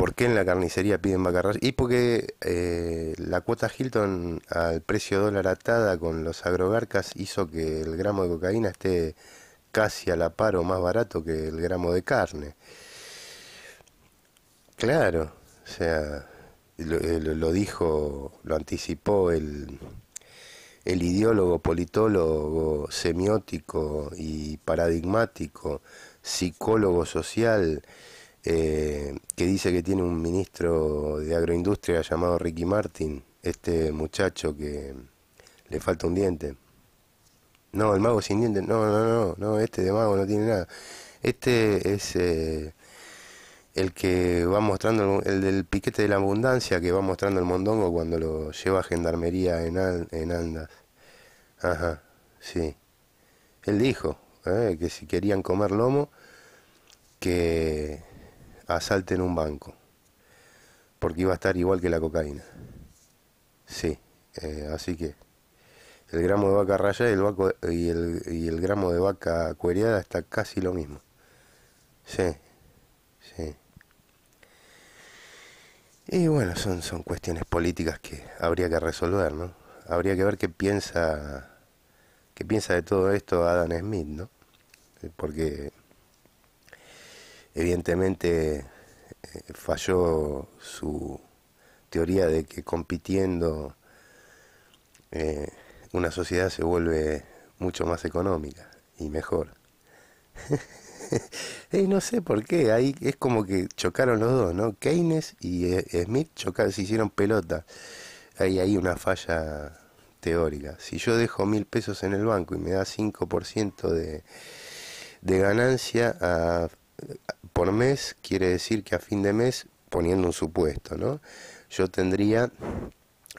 ¿Por qué en la carnicería piden vaca Y porque eh, la cuota Hilton al precio dólar atada con los agrogarcas hizo que el gramo de cocaína esté casi a la par o más barato que el gramo de carne. Claro, o sea, lo, eh, dijo, lo anticipó el, el ideólogo, politólogo, semiótico y paradigmático, psicólogo social eh, que dice que tiene un ministro de agroindustria llamado Ricky Martin, este muchacho que le falta un diente. No, el mago sin diente, no, no, no, no, este de mago no tiene nada. Este es eh, el que va mostrando, el, del piquete de la abundancia que va mostrando el mondongo cuando lo lleva a gendarmería en, en Andas. Ajá, sí. Él dijo eh, que si querían comer lomo, que Asalte en un banco, porque iba a estar igual que la cocaína. Sí, eh, así que el gramo de vaca rayada y el, y, el, gramo de vaca cuereada está casi lo mismo. Sí, sí. Y bueno, son, son cuestiones políticas que habría que resolver, ¿no? Habría que ver qué piensa, qué piensa de todo esto Adam Smith, ¿no? Eh, porque evidentemente eh, falló su teoría de que compitiendo eh, una sociedad se vuelve mucho más económica y mejor. y no sé por qué, ahí es como que chocaron los dos, ¿no? Keynes y eh, Smith chocaron, se hicieron pelota. Ahí Hay una falla teórica. Si yo dejo mil pesos en el banco y me da 5% de, de ganancia a ah, por mes quiere decir que a fin de mes, poniendo un supuesto, ¿no? Yo tendría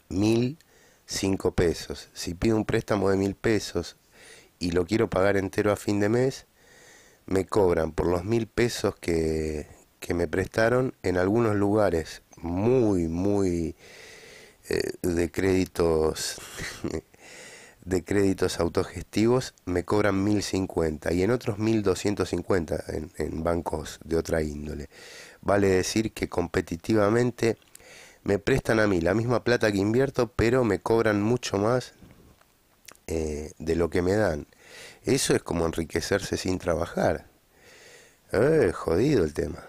mil cinco pesos. Si pido un préstamo de mil pesos y lo quiero pagar entero a fin de mes, me cobran por los mil pesos que, que me prestaron en algunos lugares muy, muy eh, de créditos eh, de créditos autogestivos me cobran 1.050 y en otros 1.250 en, en bancos de otra índole. Vale decir que competitivamente me prestan a mí la misma plata que invierto, pero me cobran mucho más eh, de lo que me dan. Eso es como enriquecerse sin trabajar. Eh, jodido el tema.